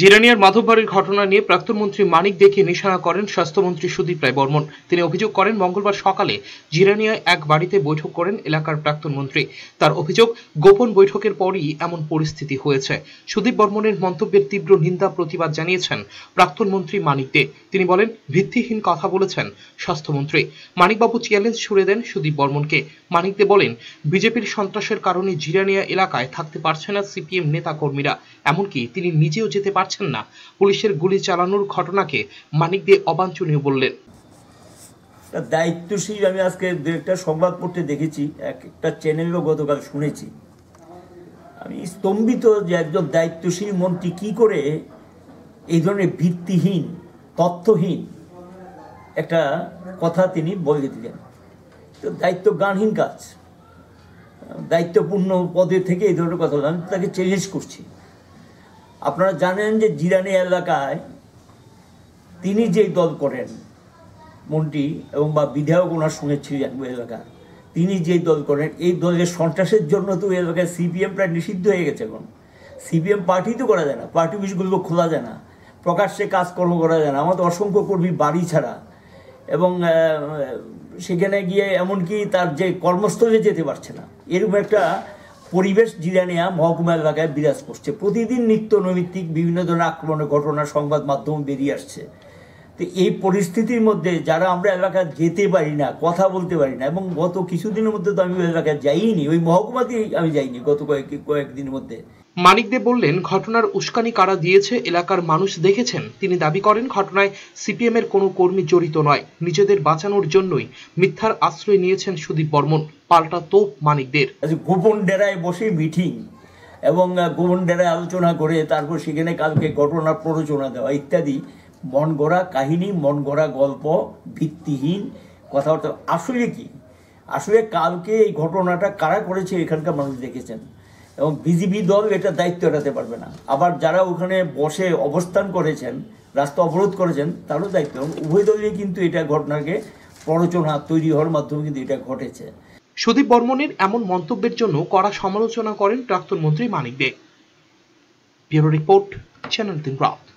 জিরানিয়ার মাধববাড়ির ঘটনা নিয়ে প্রাক্তন মন্ত্রী মানিক দেখে নিশানা করেন স্বাস্থ্যমন্ত্রী সুদীপ রায় বর্মন তিনি অভিযোগ করেন মঙ্গলবার সকালে জিরানিয়ায় এক বাড়িতে বৈঠক করেন এলাকার প্রাক্তন মন্ত্রী তার অভিযোগ গোপন বৈঠকের পরই এমন পরিস্থিতি হয়েছে সুদীপ বর্মনের মন্তব্যের তীব্র নিন্দা প্রতিবাদ জানিয়েছেন প্রাক্তন মন্ত্রী মানিক দে তিনি বলেন ভিত্তিহীন কথা বলেছেন স্বাস্থ্যমন্ত্রী মানিকবাবু চ্যালেঞ্জ ছুড়ে দেন সুদীপ বর্মনকে মানিক দে বলেন বিজেপির সন্ত্রাসের কারণে জিরানিয়া এলাকায় থাকতে পারছে না সিপিএম নেতা কর্মীরা এমনকি তিনি নিজেও যেতে পারছেন না পুলিশের গুলি চালানোর ঘটনাকে মানিক দিয়ে অবাঞ্ছনীয় বললেন দায়িত্বশীল আমি আজকে দু একটা সংবাদ পড়তে দেখেছি এক একটা চ্যানেলও গতকাল শুনেছি আমি স্তম্ভিত যে একজন দায়িত্বশীল মন্ত্রী কি করে এই ধরনের ভিত্তিহীন তথ্যহীন একটা কথা তিনি বলে দিলেন তো দায়িত্ব গানহীন কাজ দায়িত্বপূর্ণ পদে থেকে এই ধরনের কথা আমি তাকে চ্যালেঞ্জ করছি আপনারা জানেন যে জিরানি এলাকায় তিনি যেই দল করেন মন্ত্রী এবং বা বিধায়ক ওনার সঙ্গে ছিলেন ওই এলাকার তিনি যে দল করেন এই দলের সন্ত্রাসের জন্য তো ওই এলাকায় সিপিএম প্রায় নিষিদ্ধ হয়ে গেছে এখন সিপিএম পার্টি তো করা যায় না পার্টি অফিসগুলো খোলা যায় না প্রকাশ্যে কাজকর্ম করা যায় না আমাদের অসংখ্য কর্মী বাড়ি ছাড়া এবং সেখানে গিয়ে এমনকি তার যে কর্মস্থলে যেতে পারছে না এরকম একটা পরিবেশ নেয়া মহকুমা এলাকায় বিরাজ করছে প্রতিদিন নিত্য নৈমিত্তিক বিভিন্ন ধরনের আক্রমণের ঘটনা সংবাদ মাধ্যমে বেরিয়ে আসছে তো এই পরিস্থিতির মধ্যে যারা আমরা এলাকায় যেতে পারি না কথা বলতে পারি না এবং গত কিছুদিনের মধ্যে তো আমি এলাকায় যাইনি ওই মহকুমাতেই আমি যাইনি গত কয়েক কয়েকদিনের মধ্যে মানিক দে বললেন ঘটনার উস্কানি কারা দিয়েছে এলাকার মানুষ দেখেছেন তিনি দাবি করেন ঘটনায় সিপিএমের কোনো কর্মী জড়িত নয় নিজেদের বাঁচানোর জন্যই মিথ্যার আশ্রয় নিয়েছেন সুদীপ বর্মন পাল্টা তোপ মানিকদের গোপন ডেরায় বসে মিটিং এবং গোপন ডেরায় আলোচনা করে তারপর সেখানে কালকে ঘটনার প্ররোচনা দেওয়া ইত্যাদি মন গড়া কাহিনী মন গড়া গল্প ভিত্তিহীন কথাবার্তা আসলে কি আসলে কালকে এই ঘটনাটা কারা করেছে এখানকার মানুষ দেখেছেন এবং বিজেপি দল এটা দায়িত্ব এড়াতে পারবে না আবার যারা ওখানে বসে অবস্থান করেছেন রাস্তা অবরোধ করেছেন তারও দায়িত্ব উভয় দলই কিন্তু এটা ঘটনাকে প্ররোচনা তৈরি হওয়ার মাধ্যমে কিন্তু এটা ঘটেছে সুদীপ বর্মনের এমন মন্তব্যের জন্য কড়া সমালোচনা করেন প্রাক্তন মন্ত্রী Manik De bureau report channel তিন